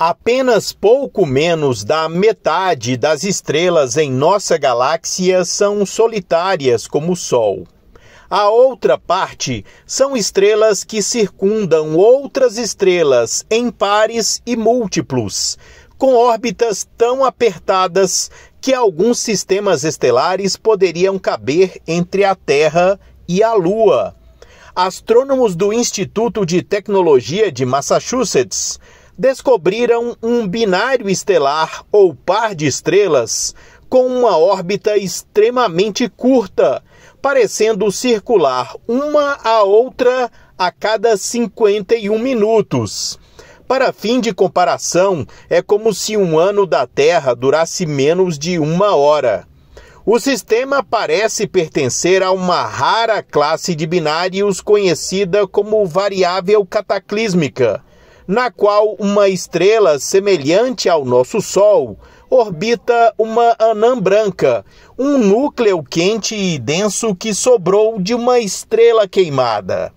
Apenas pouco menos da metade das estrelas em nossa galáxia são solitárias como o Sol. A outra parte são estrelas que circundam outras estrelas em pares e múltiplos, com órbitas tão apertadas que alguns sistemas estelares poderiam caber entre a Terra e a Lua. Astrônomos do Instituto de Tecnologia de Massachusetts descobriram um binário estelar ou par de estrelas com uma órbita extremamente curta, parecendo circular uma a outra a cada 51 minutos. Para fim de comparação, é como se um ano da Terra durasse menos de uma hora. O sistema parece pertencer a uma rara classe de binários conhecida como variável cataclísmica na qual uma estrela semelhante ao nosso Sol orbita uma anã branca, um núcleo quente e denso que sobrou de uma estrela queimada.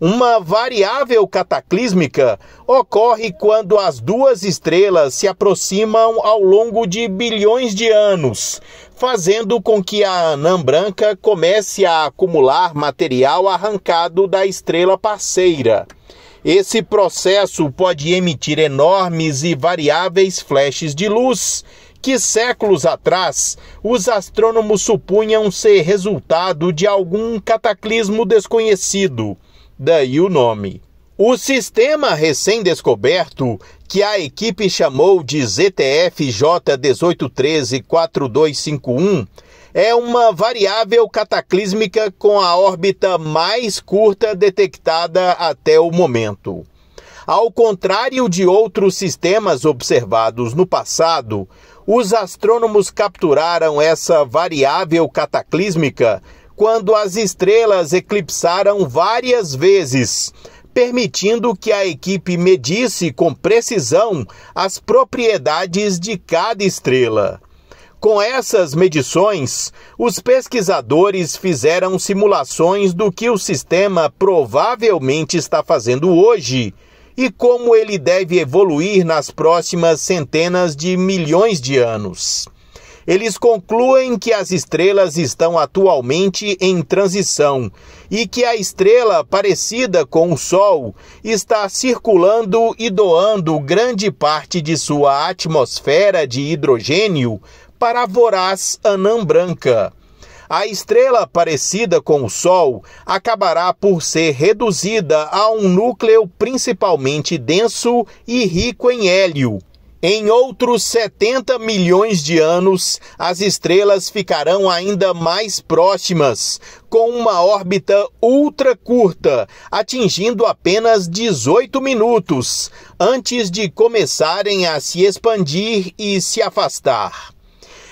Uma variável cataclísmica ocorre quando as duas estrelas se aproximam ao longo de bilhões de anos, fazendo com que a anã branca comece a acumular material arrancado da estrela parceira. Esse processo pode emitir enormes e variáveis flashes de luz, que séculos atrás os astrônomos supunham ser resultado de algum cataclismo desconhecido. Daí o nome. O sistema recém-descoberto, que a equipe chamou de ZTF-J1813-4251, é uma variável cataclísmica com a órbita mais curta detectada até o momento. Ao contrário de outros sistemas observados no passado, os astrônomos capturaram essa variável cataclísmica quando as estrelas eclipsaram várias vezes, permitindo que a equipe medisse com precisão as propriedades de cada estrela. Com essas medições, os pesquisadores fizeram simulações do que o sistema provavelmente está fazendo hoje e como ele deve evoluir nas próximas centenas de milhões de anos. Eles concluem que as estrelas estão atualmente em transição e que a estrela parecida com o Sol está circulando e doando grande parte de sua atmosfera de hidrogênio para a voraz anã branca. A estrela parecida com o Sol acabará por ser reduzida a um núcleo principalmente denso e rico em hélio, em outros 70 milhões de anos, as estrelas ficarão ainda mais próximas, com uma órbita ultra curta, atingindo apenas 18 minutos, antes de começarem a se expandir e se afastar.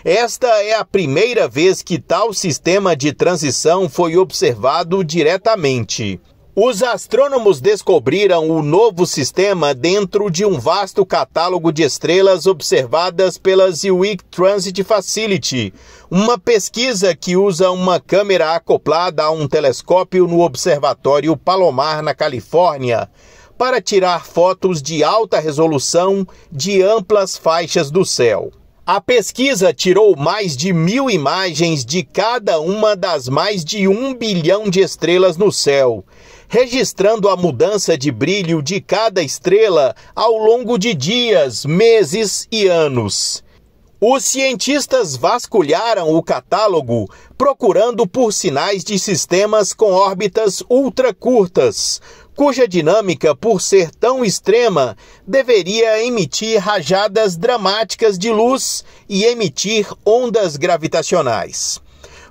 Esta é a primeira vez que tal sistema de transição foi observado diretamente. Os astrônomos descobriram o novo sistema dentro de um vasto catálogo de estrelas observadas pela Zwick Transit Facility, uma pesquisa que usa uma câmera acoplada a um telescópio no Observatório Palomar, na Califórnia, para tirar fotos de alta resolução de amplas faixas do céu. A pesquisa tirou mais de mil imagens de cada uma das mais de um bilhão de estrelas no céu, registrando a mudança de brilho de cada estrela ao longo de dias, meses e anos. Os cientistas vasculharam o catálogo procurando por sinais de sistemas com órbitas ultracurtas, cuja dinâmica, por ser tão extrema, deveria emitir rajadas dramáticas de luz e emitir ondas gravitacionais.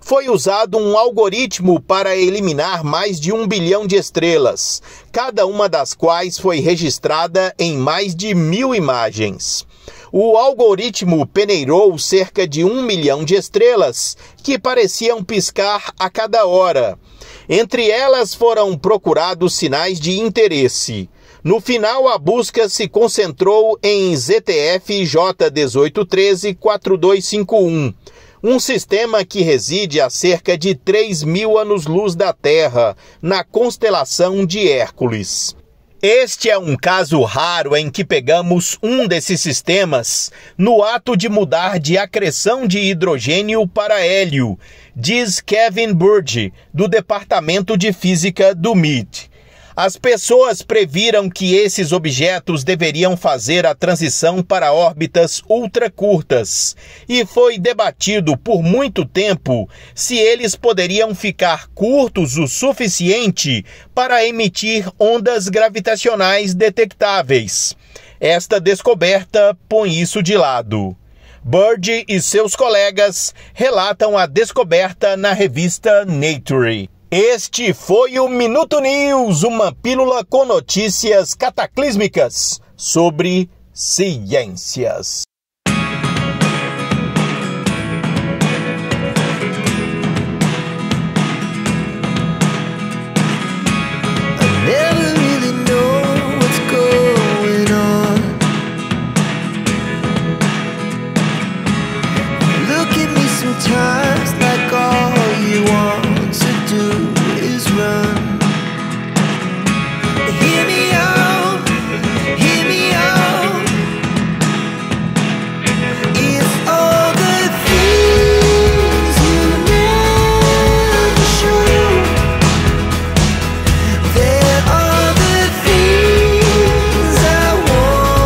Foi usado um algoritmo para eliminar mais de um bilhão de estrelas, cada uma das quais foi registrada em mais de mil imagens o algoritmo peneirou cerca de um milhão de estrelas que pareciam piscar a cada hora, entre elas foram procurados sinais de interesse. No final, a busca se concentrou em ZTF J1813-4251, um sistema que reside a cerca de 3 mil anos-luz da Terra, na constelação de Hércules. Este é um caso raro em que pegamos um desses sistemas no ato de mudar de acreção de hidrogênio para hélio, diz Kevin Burge, do Departamento de Física do MIT. As pessoas previram que esses objetos deveriam fazer a transição para órbitas ultracurtas, e foi debatido por muito tempo se eles poderiam ficar curtos o suficiente para emitir ondas gravitacionais detectáveis. Esta descoberta põe isso de lado. Bird e seus colegas relatam a descoberta na revista Nature. Este foi o Minuto News, uma pílula com notícias cataclísmicas sobre ciências.